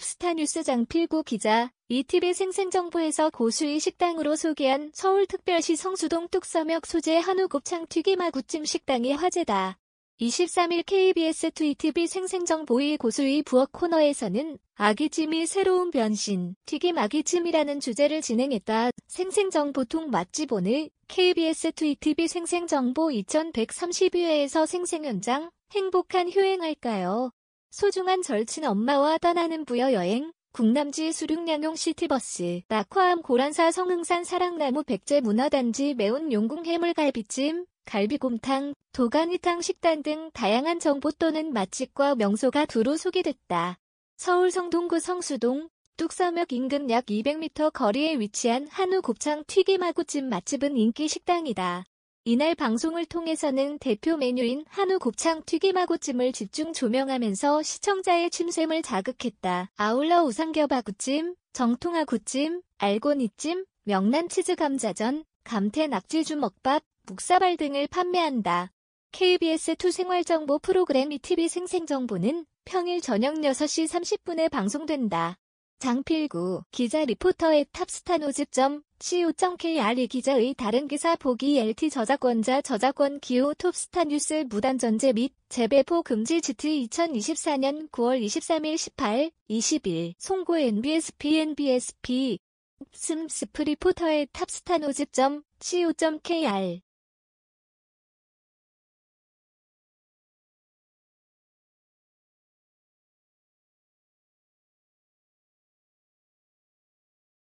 톱스타 뉴스 장필구 기자, 이 t v 생생정보에서 고수의 식당으로 소개한 서울특별시 성수동 뚝섬역 소재 한우 곱창 튀김아 구찜 식당이 화제다. 23일 KBS 2위티비 생생정보의 고수의 부엌 코너에서는 아기찜이 새로운 변신, 튀김 아기찜이라는 주제를 진행했다. 생생정보통 맛집 오늘 KBS 2위티비 생생정보 2132회에서 생생현장 행복한 휴행할까요? 소중한 절친 엄마와 떠나는 부여 여행 국남지 수륙량용 시티버스 낙화암 고란사 성흥산 사랑나무 백제 문화단지 매운 용궁 해물갈비찜 갈비곰탕, 도가니탕 식단 등 다양한 정보 또는 맛집과 명소가 두루 소개됐다. 서울 성동구 성수동 뚝섬역 인근 약 200m 거리에 위치한 한우 곱창 튀김하고찜 맛집은 인기 식당이다. 이날 방송을 통해서는 대표 메뉴인 한우 곱창 튀김하고찜을 집중 조명하면서 시청자의 침샘을 자극했다. 아울러 우삼겨바구찜정통하구찜 알고니찜, 명란치즈 감자전, 감태 낙지주 먹밥, 묵사발 등을 판매한다. KBS2 생활정보 프로그램 이TV 생생정보는 평일 저녁 6시 30분에 방송된다. 장필구 기자 리포터의 탑스타노집.co.kr 이 기자의 다른 기사 보기 LT 저작권자 저작권 기호 톱스타 뉴스 무단 전제 및 재배포 금지 GT 2024년 9월 23일 18, 20일 송고 NBSP NBSP 슴스프 리포터의 탑스타노집.co.kr